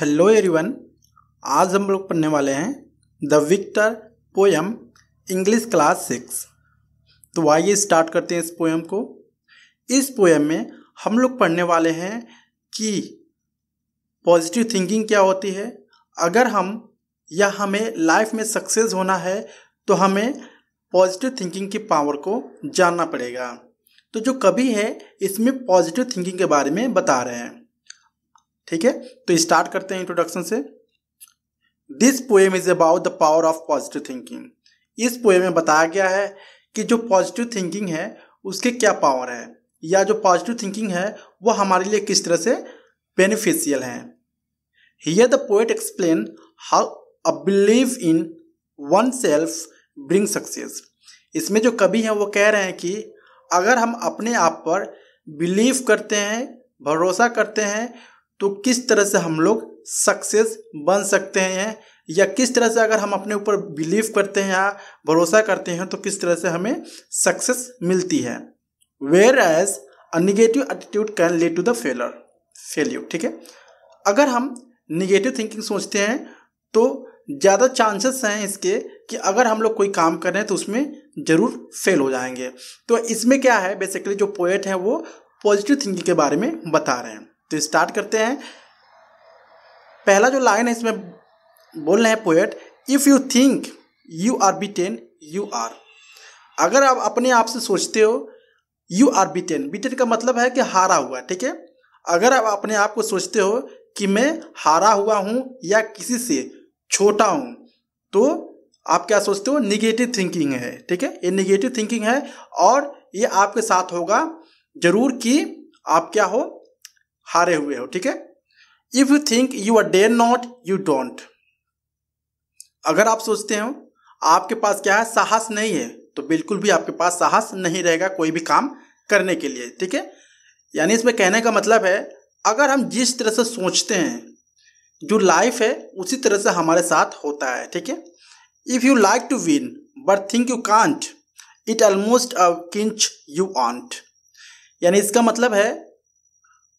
hello everyone आज हम लोग पढ़ने वाले हैं the Victor poem English class six तो आइए स्टार्ट करते हैं इस पोयम को इस पोयम में हम लोग पढ़ने वाले हैं कि पॉजिटिव थिंकिंग क्या होती है अगर हम या हमें लाइफ में सक्सेस होना है तो हमें पॉजिटिव थिंकिंग की पावर को जानना पड़ेगा तो जो कभी है इसमें पॉजिटिव थिंकिंग के बारे में बता रहे हैं ठीक है तो स्टार्ट करते हैं इंट्रोडक्शन से this poem is about the power of positive thinking इस पोएम में बताया गया है कि जो पॉजिटिव थिंकिंग है उसके क्या पावर है या जो पॉजिटिव थिंकिंग है वो हमारे लिए किस तरह से बेनिफिशियल है here the poet explain how a belief in oneself bring success इसमें जो कवि हैं वो कह रहे हैं कि अगर हम अपने आप पर बिलीव करते हैं भरोसा करते हैं तो किस तरह से हम लोग सक्सेस बन सकते हैं या किस तरह से अगर हम अपने ऊपर बिलीव करते हैं या भरोसा करते हैं तो किस तरह से हमें सक्सेस मिलती है whereas a negative attitude can lead to the failure failure ठीक है अगर हम निगेटिव थिंकिंग सोचते हैं तो ज़्यादा चांसेस हैं इसके कि अगर हम लोग कोई काम कर रहे हैं तो उसमें ज़रूर फेल हो जाएंगे तो इसमें क्या है बेसिकली जो पोएट हैं वो पॉजिटिव थिंकिंग के बारे में बता रहे हैं तो स्टार्ट करते हैं पहला जो लाइन है इसमें बोल रहे हैं poet if you think you are beaten you are अगर आप अपने आप से सोचते हो यू आर बीटेन बीटेन का मतलब है कि हारा हुआ ठीक है अगर आप अपने आप को सोचते हो कि मैं हारा हुआ हूँ या किसी से छोटा हूँ तो आप क्या सोचते हो निगेटिव थिंकिंग है ठीक है ये निगेटिव थिंकिंग है और ये आपके साथ होगा जरूर कि आप क्या हो हारे हुए हो ठीक है if you think you are dare not you don't अगर आप सोचते हो आपके पास क्या है साहस नहीं है तो बिल्कुल भी आपके पास साहस नहीं रहेगा कोई भी काम करने के लिए ठीक है यानी इसमें कहने का मतलब है अगर हम जिस तरह से सोचते हैं जो लाइफ है उसी तरह से हमारे साथ होता है ठीक है if you like to win but think you can't it almost a cinch you ऑन्ट यानी इसका मतलब है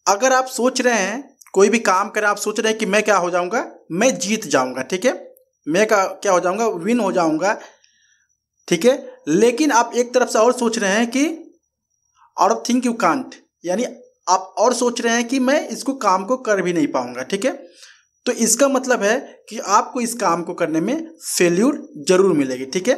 अगर आप सोच रहे हैं कोई भी काम करें आप सोच रहे हैं कि मैं क्या हो जाऊंगा मैं जीत जाऊंगा ठीक है मैं का क्या हो जाऊंगा विन हो जाऊंगा ठीक है लेकिन आप एक तरफ से और सोच रहे हैं कि और थिंक यू कांट यानी आप और सोच रहे हैं कि मैं इसको काम को कर भी नहीं पाऊंगा ठीक है तो इसका मतलब है कि आपको इस काम को करने में फेल्यूर जरूर मिलेगी ठीक है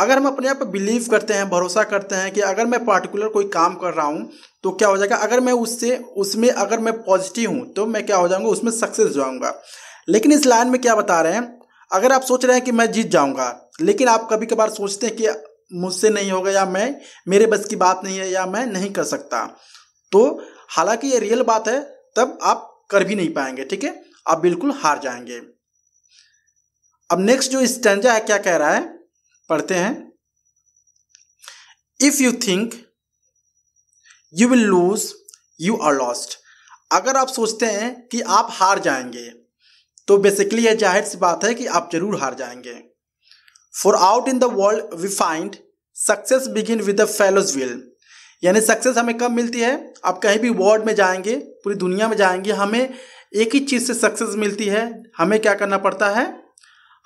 अगर हम अपने आप पर बिलीव करते हैं भरोसा करते हैं कि अगर मैं पार्टिकुलर कोई काम कर रहा हूँ तो क्या हो जाएगा अगर मैं उससे उसमें अगर मैं पॉजिटिव हूँ तो मैं क्या हो जाऊँगा उसमें सक्सेस हो जाऊँगा लेकिन इस लाइन में क्या बता रहे हैं अगर आप सोच रहे हैं कि मैं जीत जाऊँगा लेकिन आप कभी कभार सोचते हैं कि मुझसे नहीं होगा या मैं मेरे बस की बात नहीं है या मैं नहीं कर सकता तो हालांकि ये रियल बात है तब आप कर भी नहीं पाएंगे ठीक है आप बिल्कुल हार जाएंगे अब नेक्स्ट जो स्टेंजा है क्या कह रहा है पढ़ते हैं if you think you will lose you are lost अगर आप सोचते हैं कि आप हार जाएंगे तो बेसिकली यह जाहिर सी बात है कि आप जरूर हार जाएंगे for out in the world we find success begin with the fellow's will यानी सक्सेस हमें कब मिलती है आप कहीं भी वर्ल्ड में जाएंगे पूरी दुनिया में जाएंगे हमें एक ही चीज़ से सक्सेस मिलती है हमें क्या करना पड़ता है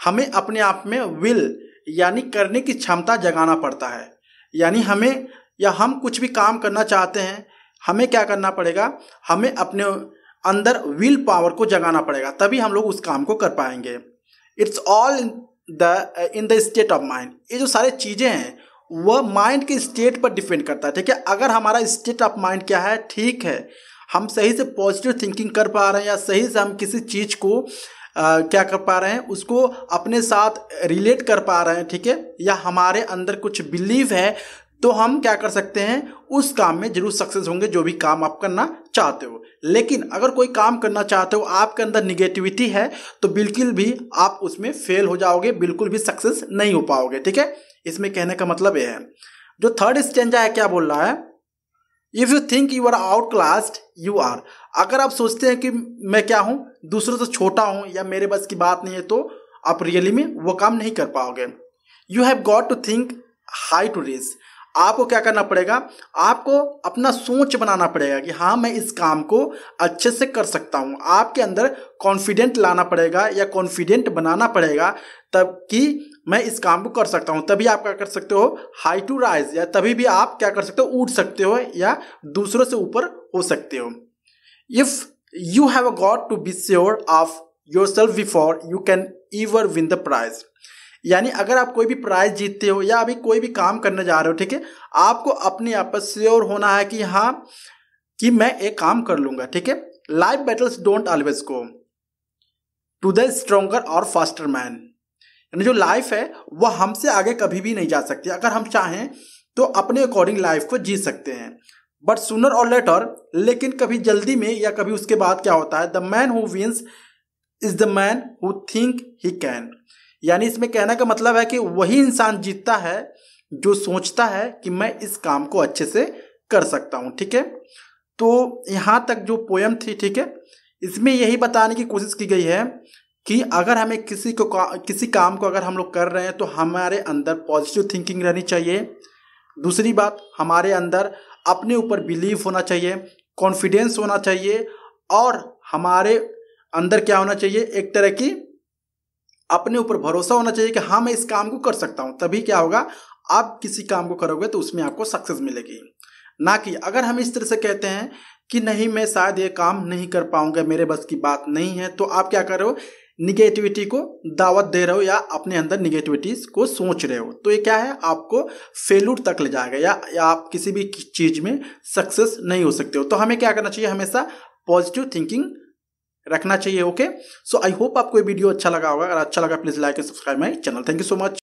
हमें अपने आप में विल यानी करने की क्षमता जगाना पड़ता है यानी हमें या हम कुछ भी काम करना चाहते हैं हमें क्या करना पड़ेगा हमें अपने अंदर विल पावर को जगाना पड़ेगा तभी हम लोग उस काम को कर पाएंगे it's all the in the state of mind ये जो सारे चीज़ें हैं वह माइंड के स्टेट पर डिपेंड करता है ठीक है अगर हमारा स्टेट ऑफ माइंड क्या है ठीक है हम सही से पॉजिटिव थिंकिंग कर पा रहे हैं या सही से हम किसी चीज़ को आ, क्या कर पा रहे हैं उसको अपने साथ रिलेट कर पा रहे हैं ठीक है या हमारे अंदर कुछ बिलीव है तो हम क्या कर सकते हैं उस काम में जरूर सक्सेस होंगे जो भी काम आप करना चाहते हो लेकिन अगर कोई काम करना चाहते हो आपके अंदर निगेटिविटी है तो बिल्कुल भी आप उसमें फेल हो जाओगे बिल्कुल भी सक्सेस नहीं हो पाओगे ठीक है इसमें कहने का मतलब यह है जो थर्ड स्टेंजा है क्या बोल रहा है if you think you are outclassed you are अगर आप सोचते हैं कि मैं क्या हूँ दूसरों तो से छोटा हूँ या मेरे बस की बात नहीं है तो आप रियली में वो काम नहीं कर पाओगे you have got to think high to rise आपको क्या करना पड़ेगा आपको अपना सोच बनाना पड़ेगा कि हाँ मैं इस काम को अच्छे से कर सकता हूँ आपके अंदर कॉन्फिडेंट लाना पड़ेगा या कॉन्फिडेंट बनाना पड़ेगा तब कि मैं इस काम को कर सकता हूँ तभी आप क्या कर सकते हो हाई टू राइज या तभी भी आप क्या कर सकते हो उठ सकते हो या दूसरों से ऊपर हो सकते हो if you a got to be sure of yourself before you can ever win the prize यानी अगर आप कोई भी प्राइज जीतते हो या अभी कोई भी काम करने जा रहे हो ठीक है आपको अपने आप पर श्योर होना है कि हाँ कि मैं एक काम कर लूंगा ठीक है life battles don't always go to the stronger और फास्टर मैन यानी जो लाइफ है वह हमसे आगे कभी भी नहीं जा सकती अगर हम चाहें तो अपने अकॉर्डिंग लाइफ को जी सकते हैं बट सुनर और लेटर लेकिन कभी जल्दी में या कभी उसके बाद क्या होता है the man who wins is the man who think he can यानी इसमें कहने का मतलब है कि वही इंसान जीतता है जो सोचता है कि मैं इस काम को अच्छे से कर सकता हूँ ठीक है तो यहाँ तक जो पोएम थी ठीक है इसमें यही बताने की कोशिश की गई है कि अगर हमें किसी को का, किसी काम को अगर हम लोग कर रहे हैं तो हमारे अंदर पॉजिटिव थिंकिंग रहनी चाहिए दूसरी बात हमारे अंदर अपने ऊपर बिलीव होना चाहिए कॉन्फिडेंस होना चाहिए और हमारे अंदर क्या होना चाहिए एक तरह की अपने ऊपर भरोसा होना चाहिए कि हाँ मैं इस काम को कर सकता हूँ तभी क्या होगा आप किसी काम को करोगे तो उसमें आपको सक्सेस मिलेगी ना कि अगर हम इस तरह से कहते हैं कि नहीं मैं शायद ये काम नहीं कर पाऊंगा मेरे बस की बात नहीं है तो आप क्या कर रहे हो निगेटिविटी को दावत दे रहे हो या अपने अंदर निगेटिविटीज को सोच रहे हो तो ये क्या है आपको फेलूर तक ले जाएगा या, या आप किसी भी चीज में सक्सेस नहीं हो सकते हो तो हमें क्या करना चाहिए हमेशा पॉजिटिव थिंकिंग रखना चाहिए ओके सो आई होप आपको ये वीडियो अच्छा लगा होगा अगर अच्छा लगा please like and subscribe my channel thank you so much